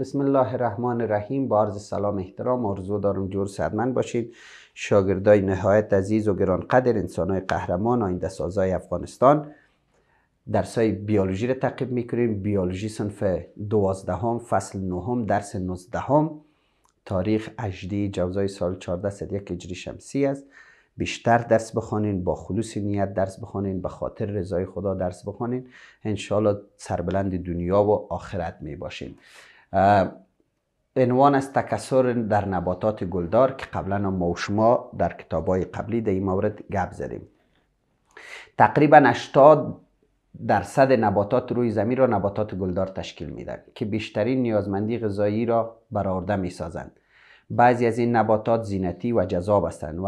بسم الله الرحمن الرحیم با عرض سلام احترام آرزو دارم جور سرمن باشید شاگردای نهایت عزیز و گرانقدر های قهرمان آینده سازای افغانستان درس های بیولوژی رو تعقیب میکنیم بیولوژی صنف دوازدهم فصل نهم درس نوزدهم تاریخ اجدی جوزای سال 1401 هجری شمسی است بیشتر درس بخوانین با خلوص نیت درس بخوانین به خاطر رضای خدا درس بخوانین انشالله سربلند دنیا و آخرت می باشین عنوان از تکسر در نباتات گلدار که قبلا ما و شما در کتاب قبلی در این مورد گپ زدیم تقریبا 80 درصد نباتات روی زمین را نباتات گلدار تشکیل میدن که بیشترین نیازمندی غذایی را برآورده میسازند بعضی از این نباتات زینتی و جذاب هستند و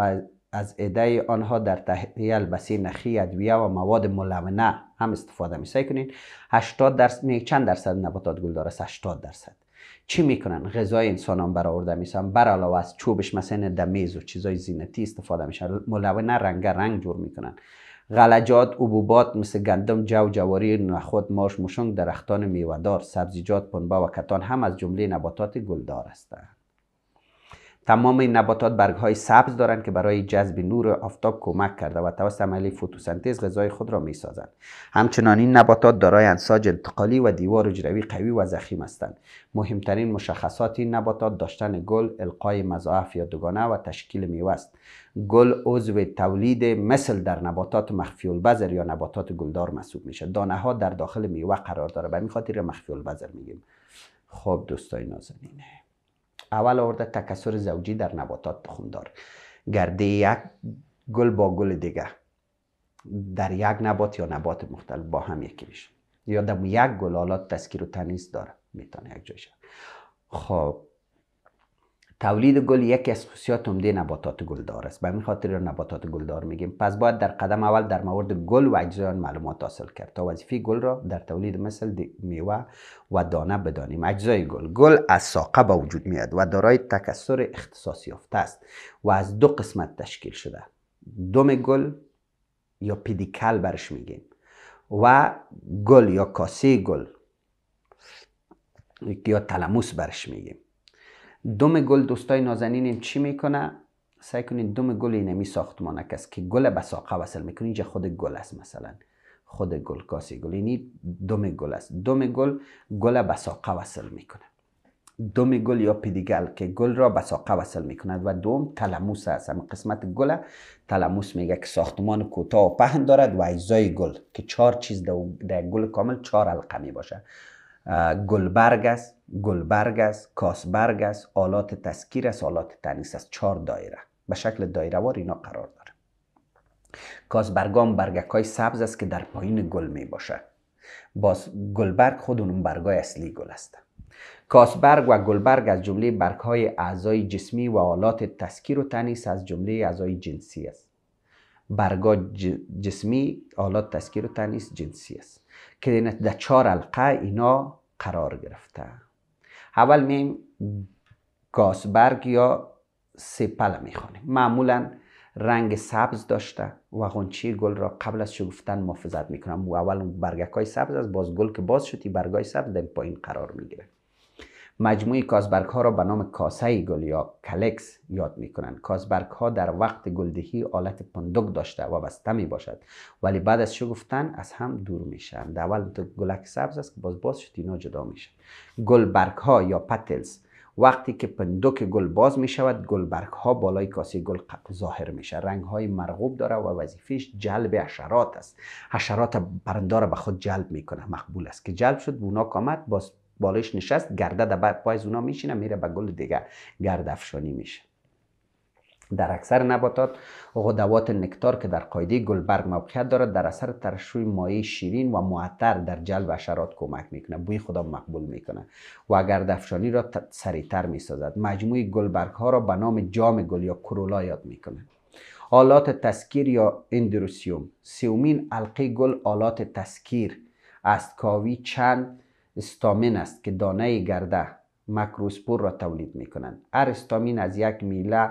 از عده آنها در تهیه البسی نخی ادویه و مواد ملونه هم استفاده می کنین 80 درصد یعنی چند درصد نباتات گلدار است 80 درصد چی میکنن غذای انسان هم برآورده میسن بر علاوه از چوبش مثلا میز و چیزای زینتی استفاده ملوه نه رنگ رنگ جور میکنن غلجات عبوبات مثل گندم جو جواری نخود ماش مشنگ درختان میوهدار سبزیجات پنبه و کتان هم از جمله نباتات گلدار هستند تمام این نباتات برگ های سبز دارند که برای جذب نور آفتاب کمک کرده و توسط عملی فتوسنتز غذای خود را می سازند همچنان این نباتات دارای انساج انتقالی و دیوار اجروی قوی و زخیم هستند مهمترین مشخصات این نباتات داشتن گل القای مضاعف یا دوگانه و تشکیل میوه است گل عضو تولید مثل در نباتات مخفی البذر یا نباتات گلدار محسوب میشه دانه ها در داخل میوه قرار داره به خاطر مخفی البذر میگیم خب دوستای نازنین اول آورده تکسر زوجی در نباتات تخمدار گرده یک گل با گل دیگه در یک نبات یا نبات مختلف با هم یکی میشه یا در یک گل حالات تسکیر و تنیز داره میتونه یک شد خب تولید گل یکی از خصوصیات عمده نباتات گلدار است به این خاطر را نباتات گلدار میگیم پس باید در قدم اول در مورد گل و اجزای آن معلومات حاصل کرد تا وظیفه گل را در تولید مثل میوه و دانه بدانیم اجزای گل گل از ساقه به وجود میاد و دارای تکثر اختصاصی یافته است و از دو قسمت تشکیل شده دم گل یا پدیکل برش میگیم و گل یا کاسه گل یا تلموس برش میگیم دم گل دوستای نازنینیم چی میکنه سعی کنید دم گل اینمی ساختمانک است که گل بساقه ساقه وصل میکنه اینجا خود گل است مثلا خود گل کاسی گل اینی دم گل است دم گل گل به ساقه وصل میکنه دم گل یا پیدیگل که گل را به ساقه وصل میکند و دوم تلموس است هم قسمت گل تلموس میگه که ساختمان کوتاه و پهن دارد و اجزای گل که چهار چیز در گل کامل چهار حلقه میباشه گلبرگ است گلبرگ است کاسبرگ است آلات تسکیر است آلات تنیس است چهار دایره به شکل دایره وار اینا قرار داره کاسبرگام برگک های سبز است که در پایین گل می باشه باز گلبرگ خود اون برگای اصلی گل است کاسبرگ و گلبرگ از جمله برگهای اعضای جسمی و آلات تسکیر و تنیس از جمله اعضای جنسی است برگا جسمی آلات تذکیر و تنیس جنسی است که در چهار حلقه اینا قرار گرفته اول میم برگ یا سپل میخوانیم معمولا رنگ سبز داشته و غنچه گل را قبل از شگفتن محافظت میکنم و اول برگک های سبز از باز گل که باز شدی برگای سبز در پایین قرار میگیره مجموعه کاسبرک ها را به نام کاسه گل یا کلکس یاد می کنند ها در وقت گلدهی آلت پندک داشته و بسته می باشد ولی بعد از گفتن از هم دور می در اول گلک سبز است که باز باز شد اینا جدا می شند گلبرگ ها یا پتلز وقتی که پندک گل باز می شود گلبرگ ها بالای کاسه گل ظاهر میشه رنگ های مرغوب داره و وظیفش جلب حشرات است حشرات پرنده را به خود جلب میکنه مقبول است که جلب شد باز بالش نشست گرده در پای اونا میشینه میره به گل دیگه گرد افشانی میشه در اکثر نباتات غدوات نکتار که در قایده گلبرگ موقعیت دارد در اثر ترشوی مایع شیرین و معطر در جلب اشرات کمک میکنه بوی خدا مقبول میکنه و گردافشانی را سریعتر میسازد مجموعه گلبرگ ها را به نام جام گل یا کرولا یاد میکنه آلات تسکیر یا اندروسیوم سیومین القی گل آلات تسکیر است کاوی چند استامین است که دانه گرده مکروسپور را تولید می کنند هر استامین از یک میله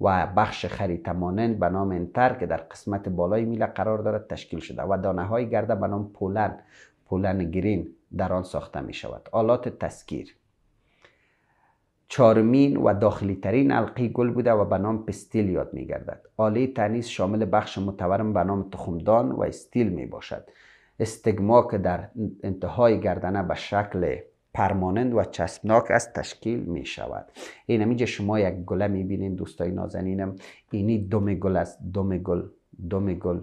و بخش مانند به نام انتر که در قسمت بالای میله قرار دارد تشکیل شده و دانه های گرده به نام پولن پولن گرین در آن ساخته می شود آلات تسکیر چارمین و داخلی ترین علقی گل بوده و به نام پستیل یاد می گردد. آله تنیس شامل بخش متورم به نام تخمدان و استیل می باشد. استگما که در انتهای گردنه به شکل پرمانند و چسبناک از تشکیل می شود این اینجا شما یک گله می بینین دوستای نازنینم اینی دوم گل است دوم گل دوم گل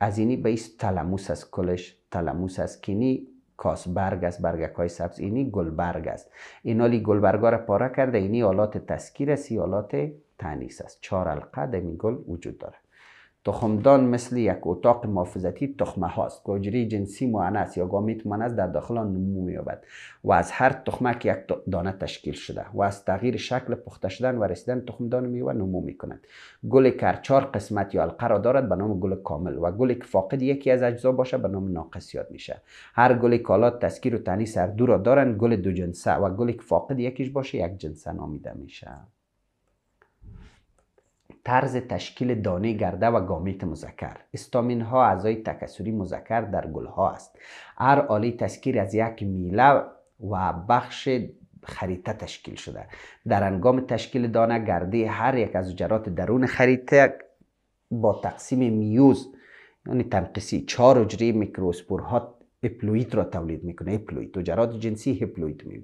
از اینی به ایست تلموس از کلش تلموس است کینی کاس برگ است برگک های سبز اینی گلبرگ است اینالی گلبرگا را پاره کرده اینی آلات تسکیر است ای آلات تنیس است چهار القدمی گل وجود دارد. تخمدان مثل یک اتاق محافظتی تخمه هاست گوجری جنسی معنس یا گامیت معنس در داخل آن نمو میابد و از هر تخمه که یک دانه تشکیل شده و از تغییر شکل پخته شدن و رسیدن تخمدان میوه نمو میکند گل چهار قسمت یا حلقه دارد به نام گل کامل و گل که فاقد یکی از اجزا باشه به نام ناقص یاد میشه هر گل کالات تسکیر و تنی هر دو را دارند گل دو جنسه و گل که فاقد یکیش باشه یک جنسه نامیده میشه طرز تشکیل دانه گرده و گامیت مذکر استامین ها اعضای تکسری مذکر در گل ها است هر آله تسکیر از یک میله و بخش خریطه تشکیل شده در انگام تشکیل دانه گرده هر یک از جرات درون خریطه با تقسیم میوز یعنی تنقیسی چهار اجری ها هپلوئید را تولید میکنه و جرات جنسی هپلوئید می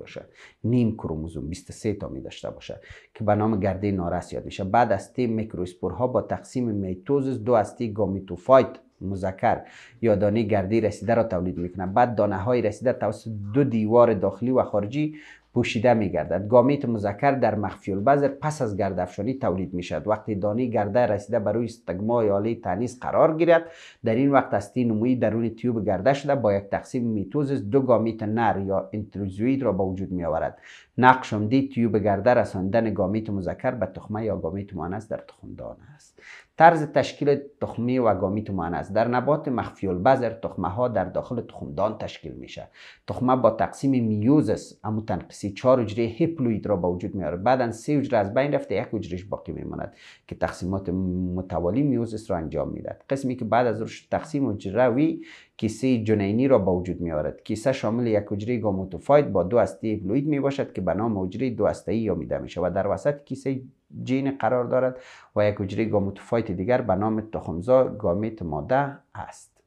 نیم کروموزوم 23 تا می داشته باشه که به نام گرده نارس یاد میشه بعد از تی ها با تقسیم میتوزس دو هستی گامیتوفایت مذکر یا دانه گرده رسیده را تولید میکنه بعد دانه های رسیده توسط دو دیوار داخلی و خارجی پوشیده می گردد گامیت مذکر در مخفی البذر پس از گردافشانی تولید می شود وقتی دانه گرده رسیده روی استگما آله تنیس قرار گیرد در این وقت هستی نمویی درون تیوب گرده شده با یک تقسیم میتوزیس دو گامیت نر یا انتروزوید را به وجود می آورد نقش عمدی تیوب گرده رساندن گامیت مذکر به تخمه یا گامیت مؤنث در تخمدان است طرز تشکیل تخمی و معنی است در نبات مخفی البذر تخمه ها در داخل تخمدان تشکیل میشه تخمه با تقسیم میوزس اما تنقیسی چهار حجره هپلوید را به وجود میاره بعدا سه حجره از بین رفته یک حجرهش باقی میماند که تقسیمات متوالی میوزس را انجام میدهد قسمی که بعد از رشد تقسیم وی کیسه جنینی را به وجود می آورد کیسه شامل یک حجره گاموتوفایت با دو هسته فلوید می باشد که به نام حجره دو هسته ای یامیده می شود در وسط کیسه جین قرار دارد و یک حجره گاموتوفایت دیگر به نام تخمزا گامت ماده است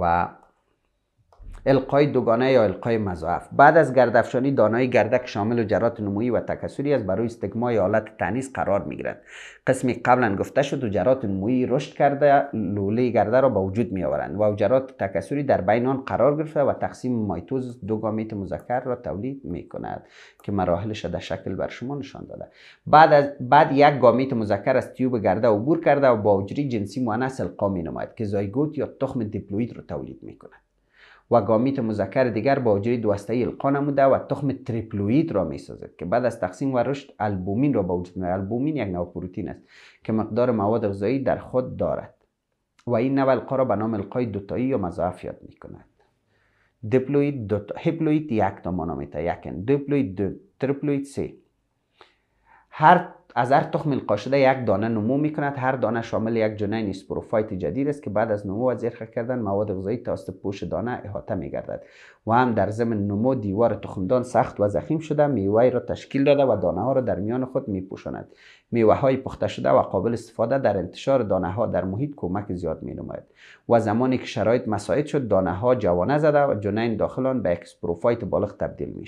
و القای دوگانه یا القای مضاعف بعد از گردافشانی دانای گردک شامل جرات نمویی و تکثری از برای استگمای حالت تنیز قرار میگیرند قسمی قبلا گفته شد جرات نمویی رشد کرده لوله گرده را به وجود می آورند و جرات تکثری در بین آن قرار گرفته و تقسیم مایتوز دو گامیت مذکر را تولید می کند که مراحلش در شکل بر شما نشان داده بعد از بعد یک گامیت مذکر از تیوب گرده عبور کرده و با اجری جنسی مؤنث القا می نماید که زایگوت یا تخم دیپلوید را تولید می کند و گامیت مذکر دیگر با وجود دو هسته القا نموده و تخم تریپلوئید را میسازد که بعد از تقسیم و رشد البومین را به وجود می البومین یک نوع پروتین است که مقدار مواد غذایی در خود دارد و این نوع القا را به نام القای دوتایی یا مضاعف یاد کند دیپلوئید دو هیپلوئید یک تا مانامیتا یکن دو سه هر از هر تخم القاشده یک دانه نمو می کند هر دانه شامل یک جنین اسپروفایت جدید است که بعد از نمو و زرخه کردن مواد غذایی تاست پوش دانه احاطه می گردد و هم در ضمن نمو دیوار تخمدان سخت و زخیم شده میوه را تشکیل داده و دانه ها را در میان خود می پوشاند میوه های پخته شده و قابل استفاده در انتشار دانه ها در محیط کمک زیاد می نماید و زمانی که شرایط مساعد شد دانه ها جوانه زده و جنین داخل آن به اسپروفایت بالغ تبدیل می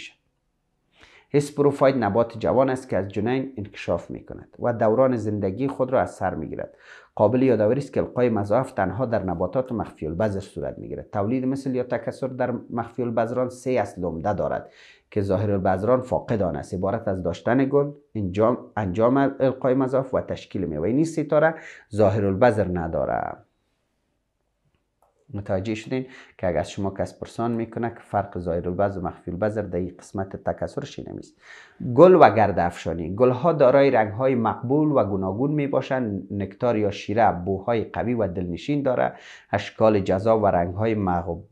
هسپروفایت نبات جوان است که از جنین انکشاف می کند و دوران زندگی خود را از سر می گیرد قابل یادآوری است که القای مضاعف تنها در نباتات مخفی البذر صورت می گیرد تولید مثل یا تکسر در مخفی البذران سه اصل عمده دارد که ظاهر البذران آن است عبارت از داشتن گل انجام القای مزاف و تشکیل میوه این ستاره ظاهر البذر ندارد متوجه شدین که اگر از شما کس پرسان میکنه که فرق ظاهر البذر و مخفی البذر در قسمت تکسر نمیست گل و گرد افشانی گل ها دارای رنگ های مقبول و گوناگون میباشند. نکتار یا شیره بوهای قوی و دلنشین داره اشکال جذاب و رنگ های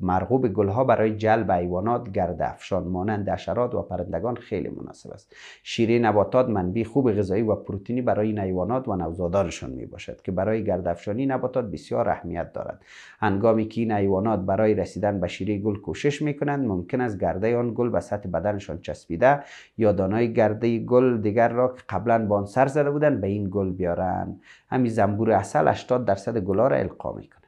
مرغوب گل ها برای جلب حیوانات گرد افشان مانند حشرات و پرندگان خیلی مناسب است شیره نباتات منبع خوب غذایی و پروتئینی برای این حیوانات و نوزادانشان میباشد که برای گرد افشانی نباتات بسیار اهمیت دارد هنگامی که این حیوانات برای رسیدن به شیره گل کوشش میکنند ممکن است گرده آن گل به سطح بدنشان چسبیده یا دانای گرده گل دیگر را که قبلا با آن سر زده بودند به این گل بیارند همین زنبور اصل 80 درصد گلها را القا میکنند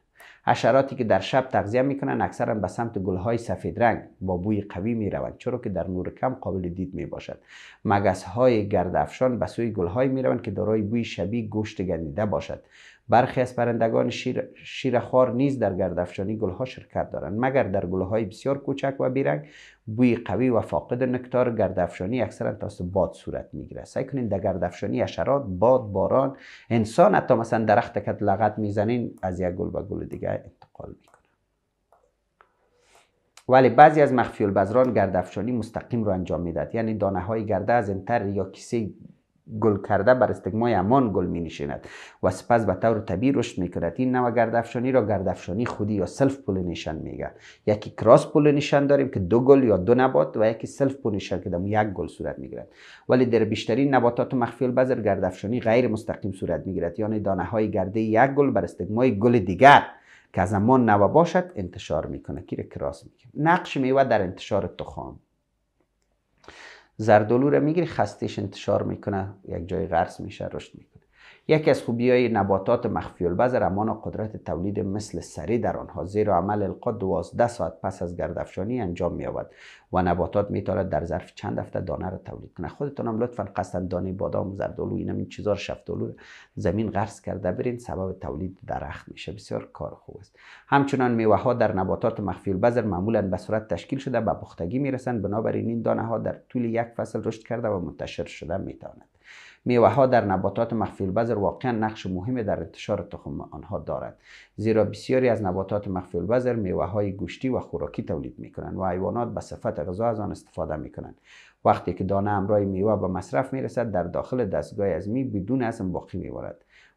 حشراتی که در شب تغذیه میکنند اکثرا به سمت گلهای سفید رنگ با بوی قوی میروند چرا که در نور کم قابل دید میباشد مگس های گرد به سوی گلهای میروند که دارای بوی شبیه گوشت گندیده باشد برخی از پرندگان شیر، شیرخوار نیز در گردافشانی گلها شرکت دارند مگر در گلهای بسیار کوچک و بیرنگ بوی قوی و فاقد نکتار گردافشانی اکثرا توسط باد صورت میگیره سعی کنین در گردافشانی اشرات باد باران انسان حتی مثلا درخت که لغت میزنین از یک گل به گل دیگه انتقال میکنه ولی بعضی از مخفی البذران گردافشانی مستقیم رو انجام میداد یعنی دانه های گرده از انتر یا کیسه گل کرده بر استگمای امان گل می نشیند و سپس به طور طبیعی رشد می کند این نوع گردافشانی را گردافشانی خودی یا سلف پولینیشن میگه. یکی کراس پولینیشن داریم که دو گل یا دو نبات و یکی سلف پولینیشن که دم یک گل صورت می ولی در بیشترین نباتات مخفی البذر گردافشانی غیر مستقیم صورت می یعنی دانه های گرده یک گل بر استگمای گل دیگر که از امان نوا باشد انتشار میکنه که کراس میگه نقش میوه در انتشار تخم زردالو رو میگیری خستیش انتشار میکنه یک جای غرس میشه رشد میکنه یکی از خوبی های نباتات مخفی امان و قدرت تولید مثل سری در آنها زیر عمل القا 12 ساعت پس از گردافشانی انجام می آود و نباتات می تواند در ظرف چند هفته دانه را تولید کنه خودتان هم لطفا قصد دانه بادام زردالو این این چیزا رو زمین غرس کرده برین سبب تولید درخت میشه بسیار کار خوب است همچنان میوه ها در نباتات مخفی البذر معمولا به صورت تشکیل شده به پختگی رسند بنابراین این دانه ها در طول یک فصل رشد کرده و منتشر شده توانند میوه ها در نباتات مخفی البذر واقعا نقش مهمی در انتشار تخم آنها دارد زیرا بسیاری از نباتات مخفی البذر میوه های گوشتی و خوراکی تولید می کنند و حیوانات به صفت غذا از آن استفاده می وقتی که دانه همراه میوه به مصرف می رسد در داخل دستگاه ازمی بدون ازم باقی می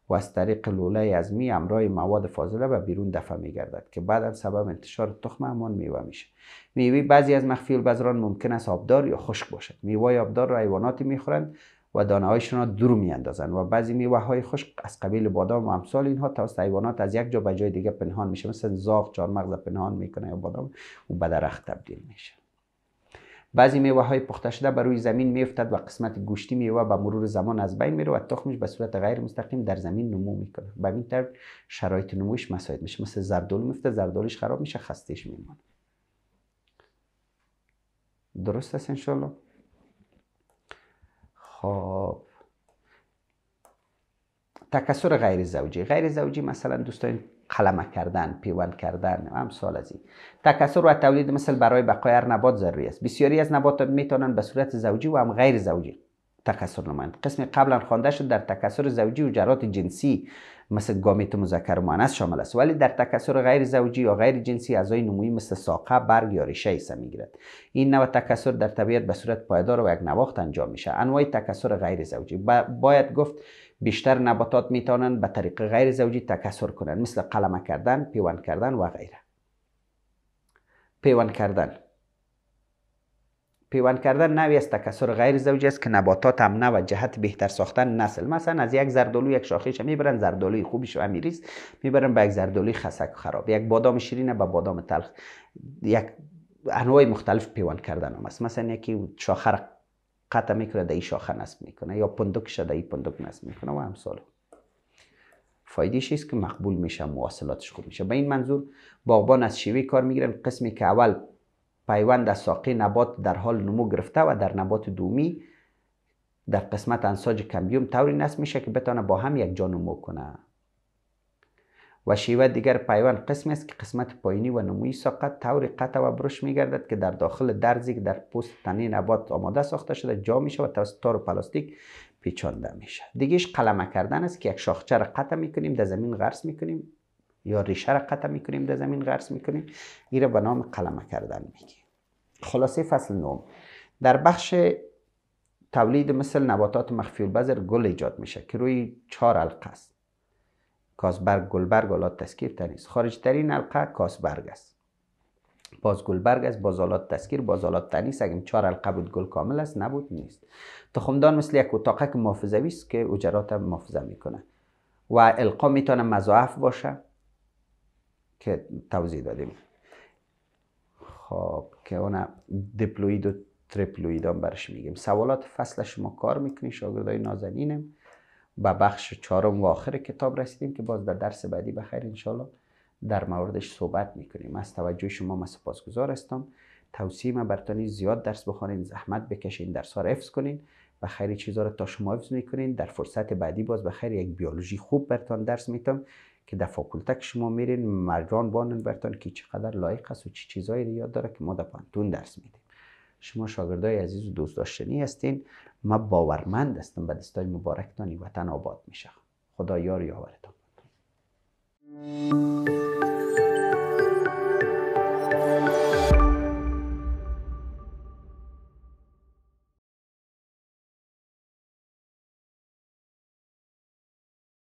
و از طریق لوله ازمی امرای مواد فاضله به بیرون دفع می گردد که از سبب انتشار تخم همان میوه میشه میوه بعضی از مخفی البذران ممکن است آبدار یا خشک باشد میوه آبدار را حیواناتی میخورند و دانه هایشون را دور میاندازند و بعضی میوه های خشک از قبیل بادام و امثال اینها توسط حیوانات از یک جا به جای دیگه پنهان میشه مثل زاغ چهار مغز پنهان میکنه یا بادام و به درخت تبدیل میشه بعضی میوه های پخته شده بر روی زمین میفتد و قسمت گوشتی میوه به مرور زمان از بین میره و تخمش به صورت غیر مستقیم در زمین نمو میکنه به این طرف شرایط نموش مساعد میشه مثل زردال میفته زردالش خراب میشه خستش میمونه درست است خب تکسر غیر زوجی غیر زوجی مثلا دوستان قلمه کردن پیوند کردن امثال از این تکثر و تولید مثل برای بقای هر نبات ضروری است بسیاری از نبات میتونن به صورت زوجی و هم غیر زوجی تکسر نمایند قسم قبلا خوانده شد در تکسر زوجی و جرات جنسی مثل گامیت مذکر مؤنث شامل است ولی در تکسر غیر زوجی یا غیر جنسی اعضای نمویی مثل ساقه برگ یا ریشه ایسه میگیرد این نوع تکسر در طبیعت به صورت پایدار و یک نواخت انجام میشه انواع تکسر غیر زوجی باید گفت بیشتر نباتات میتوانند به طریق غیر زوجی تکسر کنند مثل قلمه کردن پیوند کردن و غیره پیوند کردن پیوند کردن نوی از تکسر غیر زوجی است که نباتات هم نه و جهت بهتر ساختن نسل مثلا از یک زردالو یک شاخیش میبرن زردالوی خوبی شو امیریز میبرن به یک زردالوی خسک خراب یک بادام شیرینه به با بادام تلخ یک انواع مختلف پیوند کردن هم است مثلا یکی شاخه قطع میکنه در این شاخه نصب میکنه یا پندکش شده این پندک نصب میکنه و همساله فایدهش است که مقبول میشه مواصلاتش خوب میشه به این منظور باغبان از شیوه کار میگیرن قسمی که اول پیوند از ساقه نبات در حال نمو گرفته و در نبات دومی در قسمت انساج کمبیوم توری نصب میشه که بتانه با هم یک جا نمو کنه و شیوه دیگر پیوند قسم است که قسمت پایینی و نموی ساقه توری قطع و برش میگردد که در داخل درزی که در پوست تنه نبات آماده ساخته شده جا میشه و توسط تار و پلاستیک پیچانده میشه دیگهش قلمه کردن است که یک شاخچه را قطع میکنیم در زمین غرس میکنیم یا ریشه را قطع میکنیم در زمین غرس میکنیم این را به نام قلمه کردن میگیم خلاصه فصل نوم در بخش تولید مثل نباتات مخفی البذر گل ایجاد میشه که روی چهار حلقه است کاسبرگ گلبرگ آلات تسکیر تنیز خارج ترین حلقه کاسبرگ است باز گلبرگ است باز آلات تسکیر باز آلات تنیز اگر چهار علقه بود گل کامل است نبود نیست تخمدان مثل یک اتاقه که است که اجرات محافظه میکنه و القا میتونه مضاعف باشه که توضیح دادیم خب که اون دیپلوید و تریپلوید هم برش میگیم سوالات فصل شما کار میکنیم شاگردای نازنینم به بخش چهارم و آخر کتاب رسیدیم که باز در درس بعدی بخیر انشالله در موردش صحبت میکنیم از توجه شما من سپاسگزار هستم توصیه من برتانی زیاد درس بخوانین زحمت بکشین درس ها حفظ کنین و خیلی چیزها رو تا شما حفظ میکنین در فرصت بعدی باز به خیر یک بیولوژی خوب برتان درس میتم که در فاکولته شما میرین مرجان بانن برتان که چقدر لایق است و چی چیزایی یاد داره که ما در پانتون درس میدیم شما شاگردای عزیز و دوست داشتنی هستین ما باورمند هستم به دستای مبارکتانی وطن آباد میشه خدا یار یاورتان